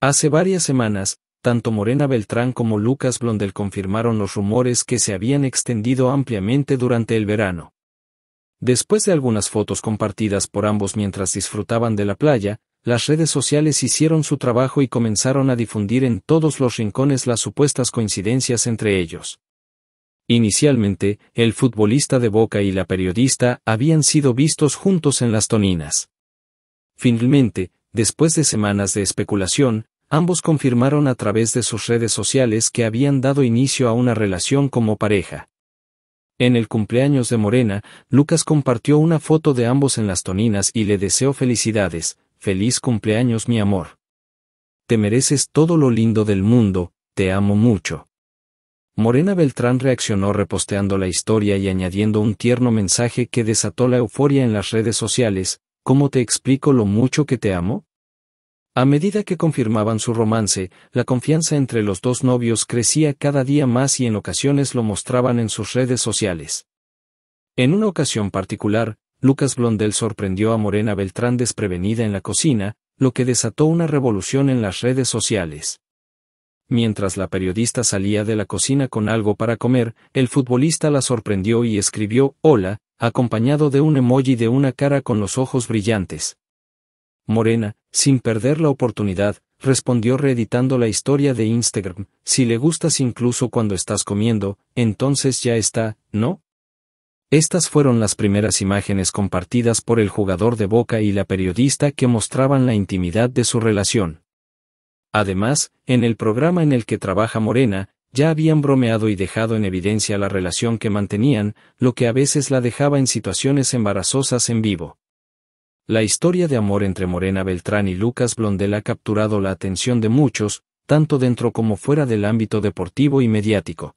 Hace varias semanas, tanto Morena Beltrán como Lucas Blondel confirmaron los rumores que se habían extendido ampliamente durante el verano. Después de algunas fotos compartidas por ambos mientras disfrutaban de la playa, las redes sociales hicieron su trabajo y comenzaron a difundir en todos los rincones las supuestas coincidencias entre ellos. Inicialmente, el futbolista de Boca y la periodista habían sido vistos juntos en las Toninas. Finalmente, Después de semanas de especulación, ambos confirmaron a través de sus redes sociales que habían dado inicio a una relación como pareja. En el cumpleaños de Morena, Lucas compartió una foto de ambos en las toninas y le deseó felicidades, feliz cumpleaños mi amor. Te mereces todo lo lindo del mundo, te amo mucho. Morena Beltrán reaccionó reposteando la historia y añadiendo un tierno mensaje que desató la euforia en las redes sociales, ¿cómo te explico lo mucho que te amo? A medida que confirmaban su romance, la confianza entre los dos novios crecía cada día más y en ocasiones lo mostraban en sus redes sociales. En una ocasión particular, Lucas Blondel sorprendió a Morena Beltrán desprevenida en la cocina, lo que desató una revolución en las redes sociales. Mientras la periodista salía de la cocina con algo para comer, el futbolista la sorprendió y escribió Hola, acompañado de un emoji de una cara con los ojos brillantes. Morena, sin perder la oportunidad, respondió reeditando la historia de Instagram, si le gustas incluso cuando estás comiendo, entonces ya está, ¿no? Estas fueron las primeras imágenes compartidas por el jugador de Boca y la periodista que mostraban la intimidad de su relación. Además, en el programa en el que trabaja Morena, ya habían bromeado y dejado en evidencia la relación que mantenían, lo que a veces la dejaba en situaciones embarazosas en vivo. La historia de amor entre Morena Beltrán y Lucas Blondel ha capturado la atención de muchos, tanto dentro como fuera del ámbito deportivo y mediático.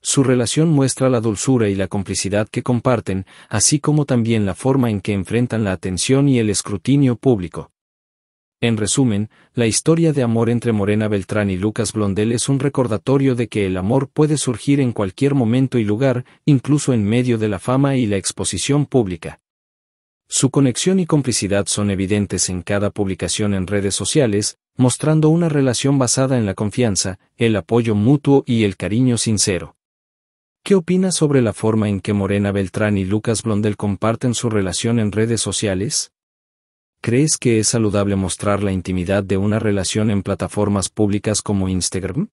Su relación muestra la dulzura y la complicidad que comparten, así como también la forma en que enfrentan la atención y el escrutinio público. En resumen, la historia de amor entre Morena Beltrán y Lucas Blondel es un recordatorio de que el amor puede surgir en cualquier momento y lugar, incluso en medio de la fama y la exposición pública. Su conexión y complicidad son evidentes en cada publicación en redes sociales, mostrando una relación basada en la confianza, el apoyo mutuo y el cariño sincero. ¿Qué opinas sobre la forma en que Morena Beltrán y Lucas Blondel comparten su relación en redes sociales? ¿Crees que es saludable mostrar la intimidad de una relación en plataformas públicas como Instagram?